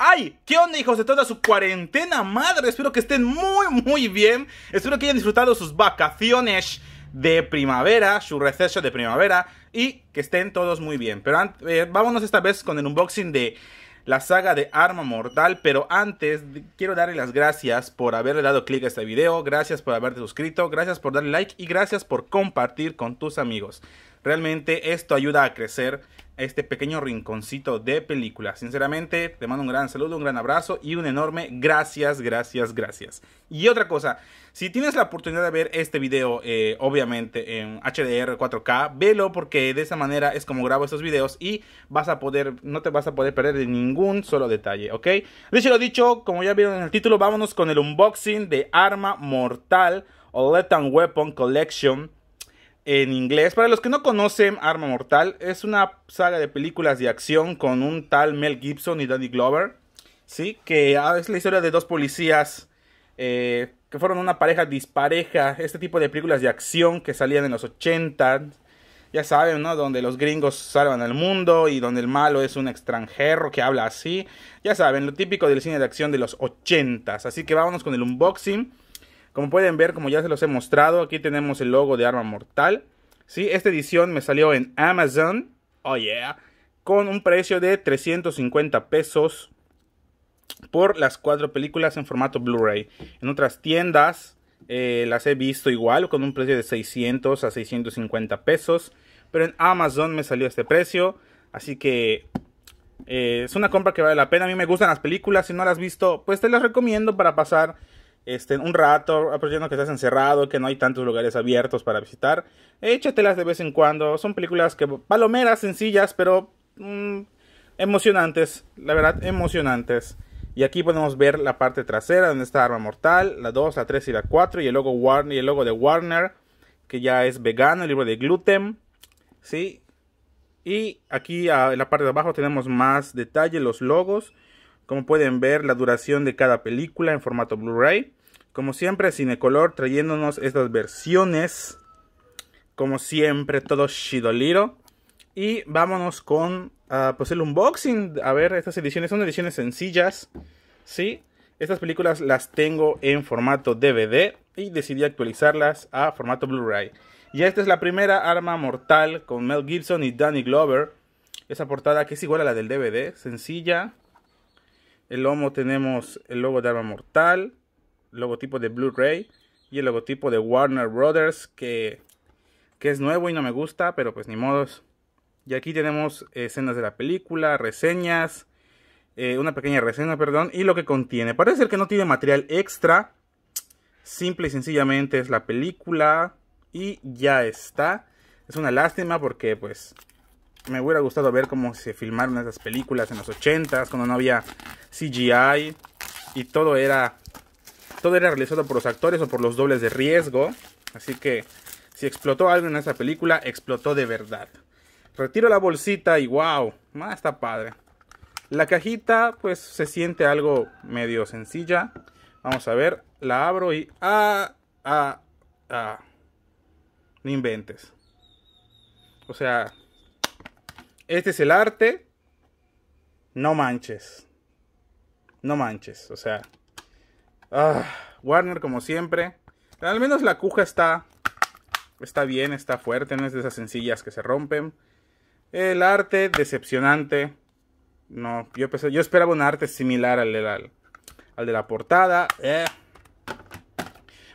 ¡Ay! ¿Qué onda, hijos de toda su cuarentena madre? Espero que estén muy, muy bien. Espero que hayan disfrutado sus vacaciones de primavera, su receso de primavera. Y que estén todos muy bien. Pero eh, vámonos esta vez con el unboxing de la saga de Arma Mortal. Pero antes, quiero darle las gracias por haberle dado clic a este video. Gracias por haberte suscrito. Gracias por darle like. Y gracias por compartir con tus amigos. Realmente esto ayuda a crecer este pequeño rinconcito de películas. Sinceramente, te mando un gran saludo, un gran abrazo y un enorme gracias, gracias, gracias. Y otra cosa, si tienes la oportunidad de ver este video, eh, obviamente en HDR 4K, velo porque de esa manera es como grabo estos videos y vas a poder, no te vas a poder perder de ningún solo detalle, ¿ok? Dicho lo dicho, como ya vieron en el título, vámonos con el unboxing de Arma Mortal o Weapon Collection en inglés. Para los que no conocen, Arma Mortal es una saga de películas de acción con un tal Mel Gibson y Danny Glover. Sí, que ah, es la historia de dos policías eh, que fueron una pareja dispareja. Este tipo de películas de acción que salían en los 80. Ya saben, ¿no? Donde los gringos salvan al mundo y donde el malo es un extranjero que habla así. Ya saben, lo típico del cine de acción de los 80. Así que vámonos con el unboxing como pueden ver, como ya se los he mostrado, aquí tenemos el logo de Arma Mortal. ¿sí? Esta edición me salió en Amazon, oh yeah, con un precio de 350 pesos por las cuatro películas en formato Blu-ray. En otras tiendas eh, las he visto igual, con un precio de 600 a 650 pesos. Pero en Amazon me salió este precio, así que eh, es una compra que vale la pena. A mí me gustan las películas, si no las has visto, pues te las recomiendo para pasar este, un rato, aprovechando que estás encerrado, que no hay tantos lugares abiertos para visitar, échatelas de vez en cuando. Son películas que, palomeras, sencillas, pero mm, emocionantes, la verdad, emocionantes. Y aquí podemos ver la parte trasera donde está Arma Mortal, la 2, la 3 y la 4, y el logo, Warner, y el logo de Warner, que ya es vegano, el libro de gluten, ¿sí? Y aquí en la parte de abajo tenemos más detalle, los logos. Como pueden ver, la duración de cada película en formato Blu-ray. Como siempre, Cinecolor trayéndonos estas versiones. Como siempre, todo Shidoliro. Y vámonos con ah, pues, el unboxing. A ver, estas ediciones son ediciones sencillas. ¿sí? Estas películas las tengo en formato DVD y decidí actualizarlas a formato Blu-ray. Y esta es la primera arma mortal con Mel Gibson y Danny Glover. Esa portada que es igual a la del DVD, sencilla. El lomo tenemos el logo de arma mortal logotipo de Blu-ray y el logotipo de Warner Brothers que, es nuevo y no me gusta, pero pues ni modos. Y aquí tenemos escenas de la película, reseñas, eh, una pequeña reseña, perdón, y lo que contiene. Parece ser que no tiene material extra, simple y sencillamente es la película y ya está. Es una lástima porque pues me hubiera gustado ver cómo se filmaron esas películas en los 80s, cuando no había CGI y todo era todo era realizado por los actores o por los dobles de riesgo. Así que si explotó algo en esa película, explotó de verdad. Retiro la bolsita y wow, está padre. La cajita pues se siente algo medio sencilla. Vamos a ver, la abro y... ¡Ah! ¡Ah! ¡Ah! No inventes. O sea, este es el arte. No manches. No manches. O sea, Ah, Warner, como siempre. Al menos la cuja está, está bien, está fuerte. No es de esas sencillas que se rompen. El arte, decepcionante. No, yo, pues, yo esperaba un arte similar al de la, al de la portada. Eh.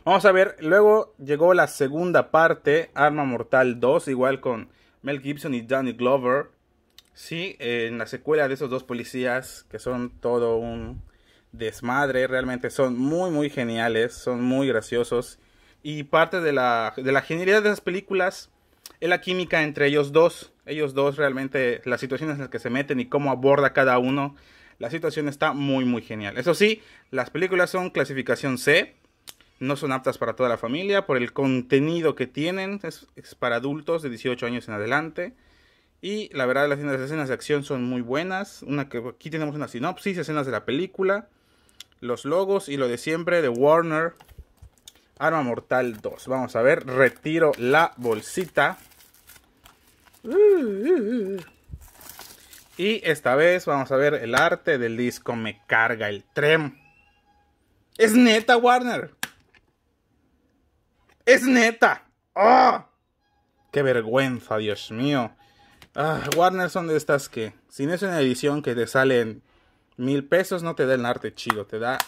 Vamos a ver, luego llegó la segunda parte, Arma Mortal 2, igual con Mel Gibson y Danny Glover. Sí, en la secuela de esos dos policías que son todo un desmadre, realmente son muy, muy geniales, son muy graciosos. Y parte de la, genialidad de esas películas es la química entre ellos dos. Ellos dos realmente, las situaciones en las que se meten y cómo aborda cada uno. La situación está muy, muy genial. Eso sí, las películas son clasificación C. No son aptas para toda la familia por el contenido que tienen. Es, para adultos de 18 años en adelante. Y la verdad, las escenas de acción son muy buenas. Una que, aquí tenemos una sinopsis, escenas de la película los logos y lo de siempre de Warner. Arma Mortal 2. Vamos a ver, retiro la bolsita. Y esta vez vamos a ver el arte del disco Me Carga el Trem. Es neta, Warner. Es neta. ¡Ah! ¡Qué vergüenza, Dios mío! Ah, Warner son de estas que, si no es una edición que te salen Mil pesos no te da el arte chido, te da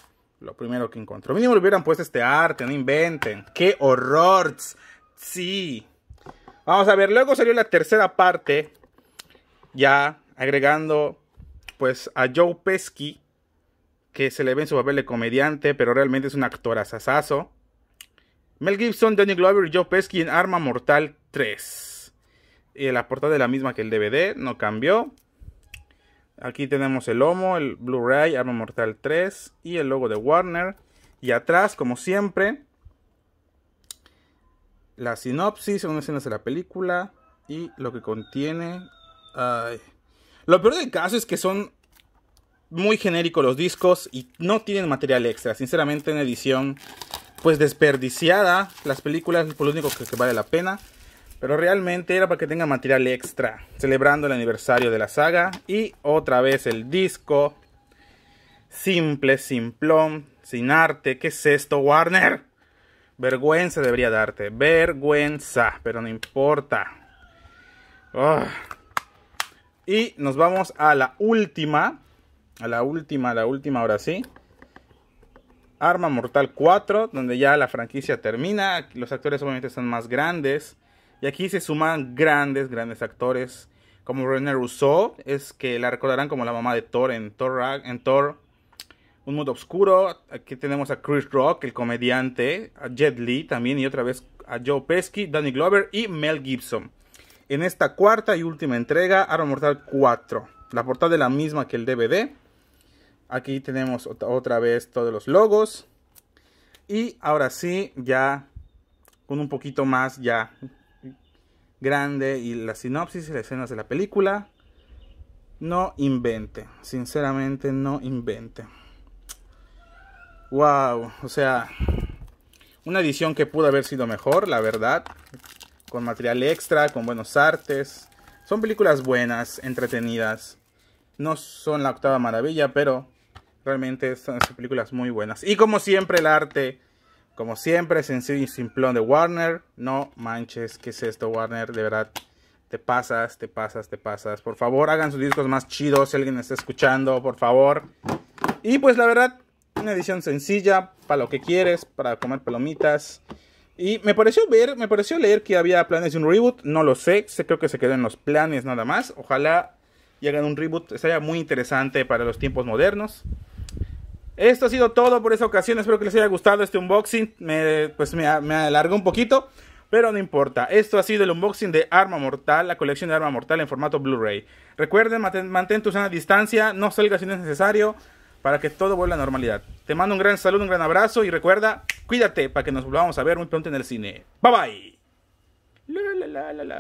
lo primero que encontró. Mínimo le hubieran puesto este arte, no inventen. ¡Qué horror! Sí. Vamos a ver, luego salió la tercera parte. Ya agregando pues a Joe Pesky. Que se le ve en su papel de comediante, pero realmente es un actor asasazo. Mel Gibson, Danny Glover y Joe Pesky en Arma Mortal 3. Y la portada es la misma que el DVD, no cambió. Aquí tenemos el lomo, el Blu-ray, Arma Mortal 3 y el logo de Warner. Y atrás, como siempre, la sinopsis, son escenas de la película y lo que contiene. Lo peor del caso es que son muy genéricos los discos y no tienen material extra. Sinceramente, en edición, pues desperdiciada, las películas por pues, lo único que vale la pena. Pero realmente era para que tenga material extra. Celebrando el aniversario de la saga. Y otra vez el disco. Simple, simplón, sin arte. ¿Qué es esto, Warner? Vergüenza debería darte. Vergüenza. Pero no importa. Ah. Y nos vamos a la última. A la última, a la última, ahora sí. Arma Mortal 4, donde ya la franquicia termina. Los actores obviamente están más grandes. Y aquí se suman grandes, grandes actores como René Rousseau, es que la recordarán como la mamá de Thor en Thor, en Un Mundo Oscuro. Aquí tenemos a Chris Rock, el comediante, a Jet Lee también y otra vez a Joe Pesky, Danny Glover y Mel Gibson. En esta cuarta y última entrega, Arrow Mortal 4. La portada es la misma que el DVD. Aquí tenemos otra vez todos los logos. Y ahora sí, ya con un poquito más ya grande y la sinopsis y las escenas de la película. No invente, sinceramente no invente. Wow, o sea, una edición que pudo haber sido mejor, la verdad, con material extra, con buenos artes. Son películas buenas, entretenidas. No son la octava maravilla, pero realmente son películas muy buenas. Y como siempre el arte como siempre, sencillo y simplón de Warner. No manches, ¿qué es esto, Warner? De verdad, te pasas, te pasas, te pasas. Por favor, hagan sus discos más chidos si alguien está escuchando, por favor. Y pues la verdad, una edición sencilla, para lo que quieres, para comer palomitas. Y me pareció ver, me pareció leer que había planes de un reboot, no lo sé, creo que se quedó en los planes nada más. Ojalá y hagan un reboot, sería muy interesante para los tiempos modernos. Esto ha sido todo por esta ocasión. Espero que les haya gustado este unboxing. pues me, me alargó un poquito. Pero no importa, esto ha sido el unboxing de Arma Mortal, la colección de Arma Mortal en formato Blu-ray. Recuerden, mantén, tu sana distancia, no salgas si no es necesario, para que todo vuelva a la normalidad. Te mando un gran saludo, un gran abrazo y recuerda, cuídate para que nos volvamos a ver muy pronto en el cine. Bye bye.